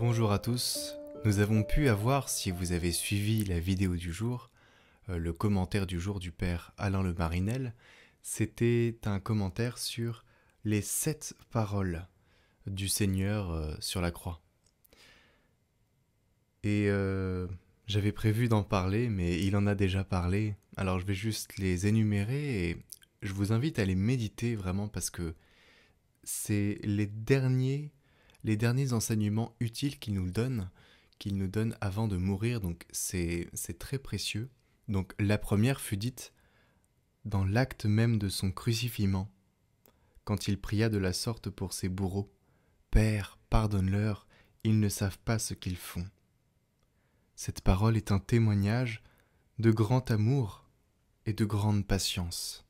Bonjour à tous, nous avons pu avoir, si vous avez suivi la vidéo du jour, euh, le commentaire du jour du père Alain Le Marinel, c'était un commentaire sur les sept paroles du Seigneur euh, sur la croix. Et euh, j'avais prévu d'en parler, mais il en a déjà parlé, alors je vais juste les énumérer et je vous invite à les méditer vraiment parce que c'est les derniers les derniers enseignements utiles qu'il nous donne, qu'il nous donne avant de mourir, donc c'est très précieux. Donc la première fut dite dans l'acte même de son crucifiement, quand il pria de la sorte pour ses bourreaux. Père, pardonne-leur, ils ne savent pas ce qu'ils font. Cette parole est un témoignage de grand amour et de grande patience,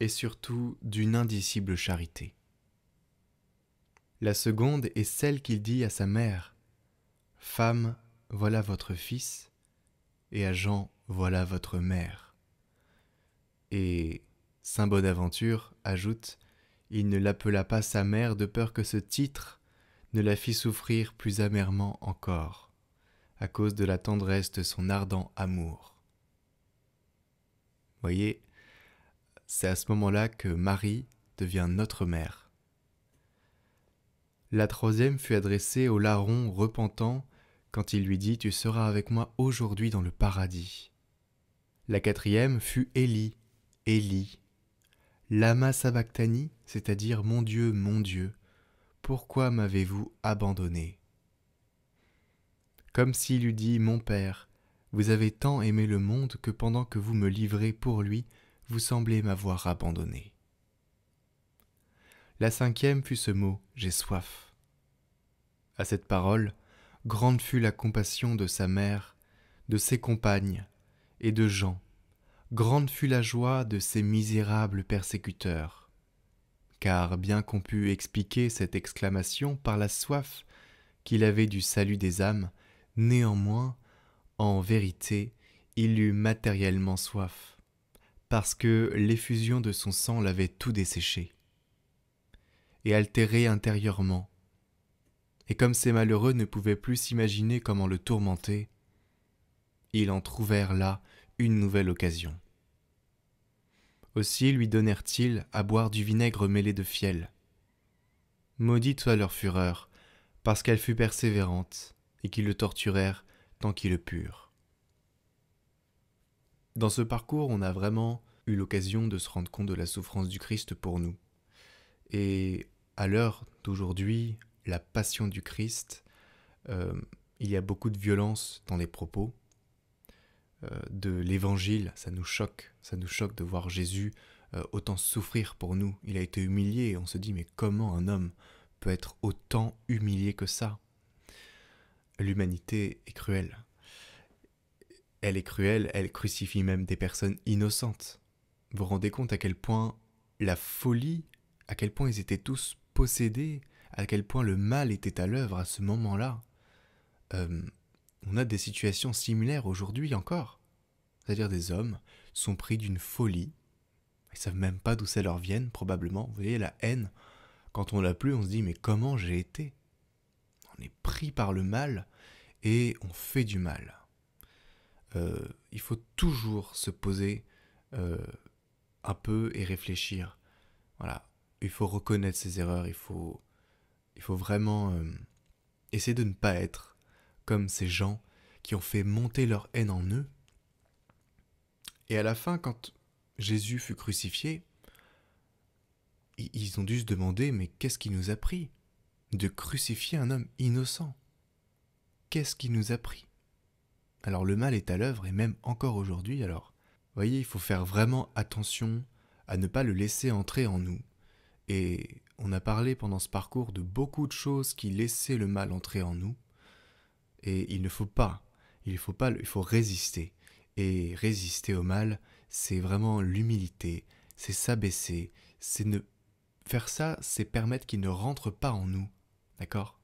et surtout d'une indicible charité. La seconde est celle qu'il dit à sa mère. Femme, voilà votre fils, et à Jean, voilà votre mère. Et Saint Bonaventure ajoute Il ne l'appela pas sa mère de peur que ce titre ne la fit souffrir plus amèrement encore, à cause de la tendresse de son ardent amour. Voyez, c'est à ce moment-là que Marie devient notre mère. La troisième fut adressée au larron repentant quand il lui dit Tu seras avec moi aujourd'hui dans le paradis. La quatrième fut Élie, Élie. Lama sabachthani, c'est-à-dire Mon Dieu, mon Dieu, pourquoi m'avez-vous abandonné Comme s'il eût dit Mon Père, vous avez tant aimé le monde que pendant que vous me livrez pour lui, vous semblez m'avoir abandonné. La cinquième fut ce mot J'ai soif. À cette parole, grande fut la compassion de sa mère, de ses compagnes et de Jean. Grande fut la joie de ses misérables persécuteurs. Car bien qu'on pût expliquer cette exclamation par la soif qu'il avait du salut des âmes, néanmoins, en vérité, il eut matériellement soif, parce que l'effusion de son sang l'avait tout desséché et altéré intérieurement, et comme ces malheureux ne pouvaient plus s'imaginer comment le tourmenter, ils en trouvèrent là une nouvelle occasion. Aussi lui donnèrent-ils à boire du vinaigre mêlé de fiel. Maudite soit leur fureur, parce qu'elle fut persévérante, et qu'ils le torturèrent tant qu'ils le purent. Dans ce parcours, on a vraiment eu l'occasion de se rendre compte de la souffrance du Christ pour nous. Et à l'heure d'aujourd'hui, la passion du Christ, euh, il y a beaucoup de violence dans les propos euh, de l'évangile. Ça nous choque, ça nous choque de voir Jésus euh, autant souffrir pour nous. Il a été humilié on se dit mais comment un homme peut être autant humilié que ça L'humanité est cruelle. Elle est cruelle, elle crucifie même des personnes innocentes. Vous vous rendez compte à quel point la folie, à quel point ils étaient tous possédés à quel point le mal était à l'œuvre à ce moment-là. Euh, on a des situations similaires aujourd'hui encore. C'est-à-dire des hommes sont pris d'une folie, ils savent même pas d'où ça leur vient probablement. Vous voyez la haine, quand on l'a plus, on se dit mais comment j'ai été On est pris par le mal et on fait du mal. Euh, il faut toujours se poser euh, un peu et réfléchir. Voilà, il faut reconnaître ses erreurs, il faut il faut vraiment euh, essayer de ne pas être comme ces gens qui ont fait monter leur haine en eux. Et à la fin, quand Jésus fut crucifié, ils ont dû se demander, mais qu'est-ce qui nous a pris de crucifier un homme innocent Qu'est-ce qui nous a pris Alors le mal est à l'œuvre et même encore aujourd'hui, alors voyez, il faut faire vraiment attention à ne pas le laisser entrer en nous. Et on a parlé pendant ce parcours de beaucoup de choses qui laissaient le mal entrer en nous. Et il ne faut pas, il faut pas, il faut résister. Et résister au mal, c'est vraiment l'humilité, c'est s'abaisser, c'est ne faire ça, c'est permettre qu'il ne rentre pas en nous. D'accord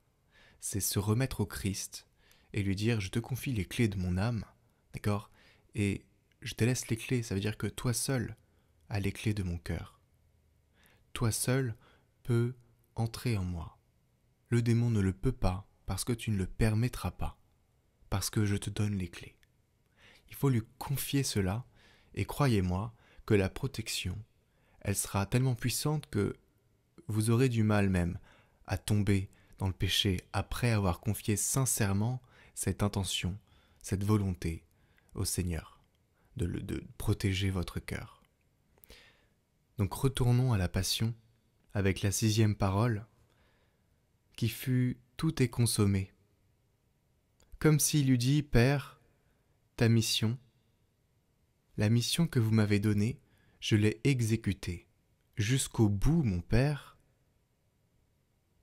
C'est se remettre au Christ et lui dire je te confie les clés de mon âme, d'accord Et je te laisse les clés, ça veut dire que toi seul as les clés de mon cœur. Toi seul peut entrer en moi. Le démon ne le peut pas parce que tu ne le permettras pas, parce que je te donne les clés. Il faut lui confier cela, et croyez-moi que la protection, elle sera tellement puissante que vous aurez du mal même à tomber dans le péché après avoir confié sincèrement cette intention, cette volonté au Seigneur, de, le, de protéger votre cœur. Donc retournons à la passion avec la sixième parole, qui fut Tout est consommé, comme s'il eût dit Père, ta mission, la mission que vous m'avez donnée, je l'ai exécutée. Jusqu'au bout, mon Père.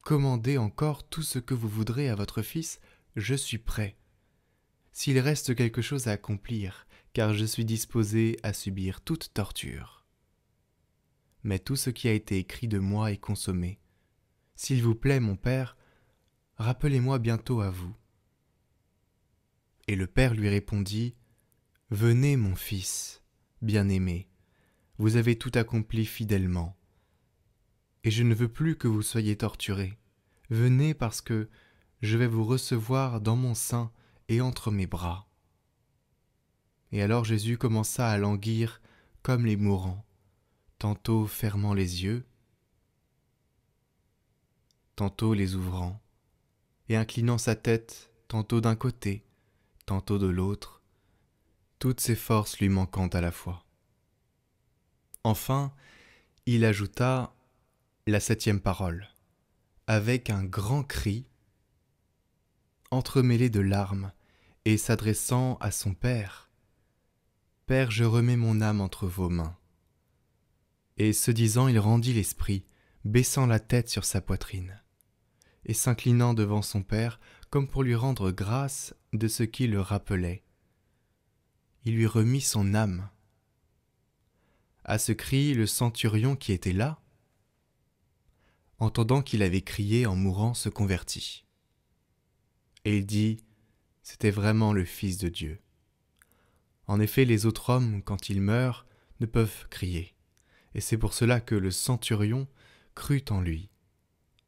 Commandez encore tout ce que vous voudrez à votre Fils, je suis prêt. S'il reste quelque chose à accomplir, car je suis disposé à subir toute torture mais tout ce qui a été écrit de moi est consommé. S'il vous plaît, mon Père, rappelez-moi bientôt à vous. Et le Père lui répondit, Venez, mon fils, bien-aimé, vous avez tout accompli fidèlement, et je ne veux plus que vous soyez torturé. Venez parce que je vais vous recevoir dans mon sein et entre mes bras. Et alors Jésus commença à languir comme les mourants tantôt fermant les yeux, tantôt les ouvrant, et inclinant sa tête tantôt d'un côté, tantôt de l'autre, toutes ses forces lui manquant à la fois. Enfin, il ajouta la septième parole, avec un grand cri, entremêlé de larmes, et s'adressant à son père. Père, je remets mon âme entre vos mains. Et se disant, il rendit l'esprit, baissant la tête sur sa poitrine, et s'inclinant devant son père comme pour lui rendre grâce de ce qui le rappelait. Il lui remit son âme. À ce cri, le centurion qui était là, entendant qu'il avait crié en mourant, se convertit. Et il dit, c'était vraiment le Fils de Dieu. En effet, les autres hommes, quand ils meurent, ne peuvent crier et c'est pour cela que le centurion crut en lui.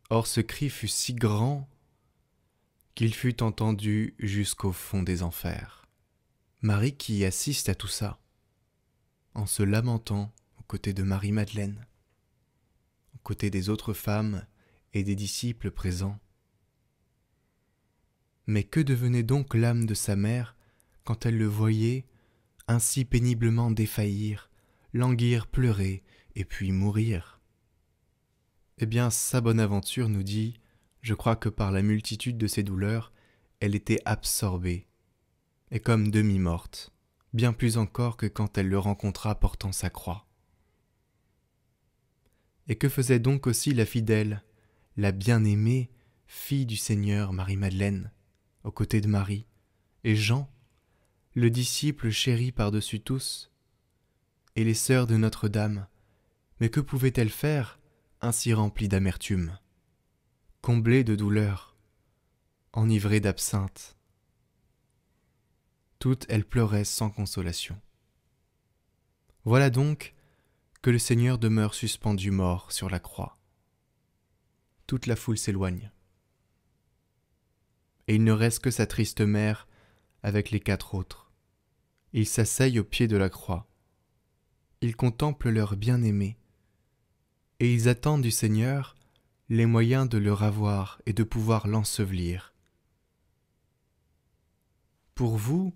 Or ce cri fut si grand qu'il fut entendu jusqu'au fond des enfers. Marie qui assiste à tout ça, en se lamentant aux côtés de Marie-Madeleine, aux côtés des autres femmes et des disciples présents. Mais que devenait donc l'âme de sa mère quand elle le voyait ainsi péniblement défaillir languir, pleurer, et puis mourir. Eh bien, sa bonne aventure nous dit, je crois que par la multitude de ses douleurs, elle était absorbée, et comme demi-morte, bien plus encore que quand elle le rencontra portant sa croix. Et que faisait donc aussi la fidèle, la bien-aimée, fille du Seigneur Marie-Madeleine, aux côtés de Marie, et Jean, le disciple chéri par-dessus tous, et les sœurs de Notre-Dame, mais que pouvaient-elles faire ainsi remplies d'amertume, comblées de douleur, enivrées d'absinthe Toutes elles pleuraient sans consolation. Voilà donc que le Seigneur demeure suspendu mort sur la croix. Toute la foule s'éloigne. Et il ne reste que sa triste mère avec les quatre autres. Il s'asseye au pied de la croix ils contemplent leur bien-aimé, et ils attendent du Seigneur les moyens de le ravoir et de pouvoir l'ensevelir. Pour vous,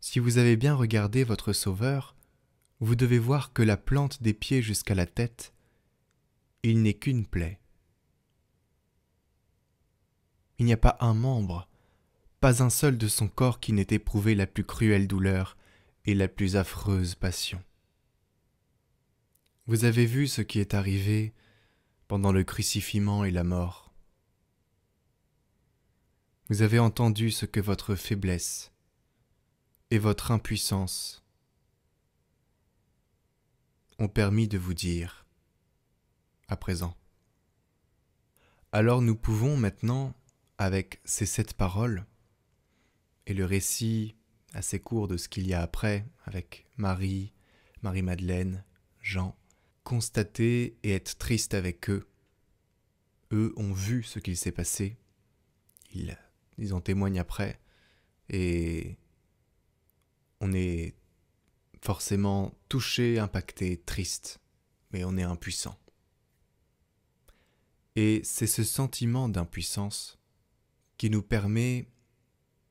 si vous avez bien regardé votre Sauveur, vous devez voir que la plante des pieds jusqu'à la tête, il n'est qu'une plaie. Il n'y a pas un membre, pas un seul de son corps qui n'ait éprouvé la plus cruelle douleur et la plus affreuse passion. Vous avez vu ce qui est arrivé pendant le crucifiement et la mort. Vous avez entendu ce que votre faiblesse et votre impuissance ont permis de vous dire à présent. Alors nous pouvons maintenant, avec ces sept paroles et le récit assez court de ce qu'il y a après avec Marie, Marie-Madeleine, Jean, constater et être triste avec eux. Eux ont vu ce qu'il s'est passé. Ils, ils en témoignent après. Et on est forcément touché, impacté, triste. Mais on est impuissant. Et c'est ce sentiment d'impuissance qui nous permet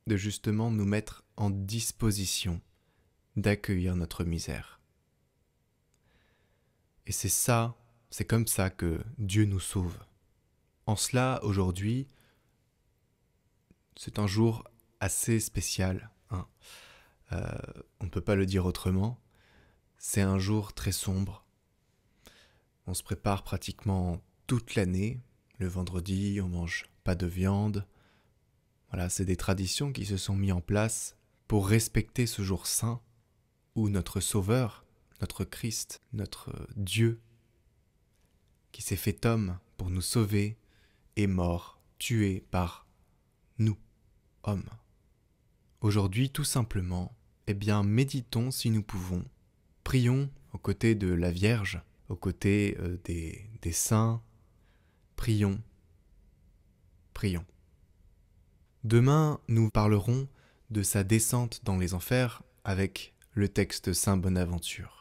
de justement nous mettre en disposition d'accueillir notre misère. Et c'est ça, c'est comme ça que Dieu nous sauve. En cela, aujourd'hui, c'est un jour assez spécial. Hein. Euh, on ne peut pas le dire autrement. C'est un jour très sombre. On se prépare pratiquement toute l'année. Le vendredi, on mange pas de viande. Voilà, c'est des traditions qui se sont mises en place pour respecter ce jour saint où notre Sauveur notre Christ, notre euh, Dieu, qui s'est fait homme pour nous sauver, est mort, tué par nous, hommes. Aujourd'hui, tout simplement, eh bien, méditons si nous pouvons, prions aux côtés de la Vierge, aux côtés euh, des, des saints, prions, prions. Demain, nous parlerons de sa descente dans les enfers avec le texte Saint Bonaventure.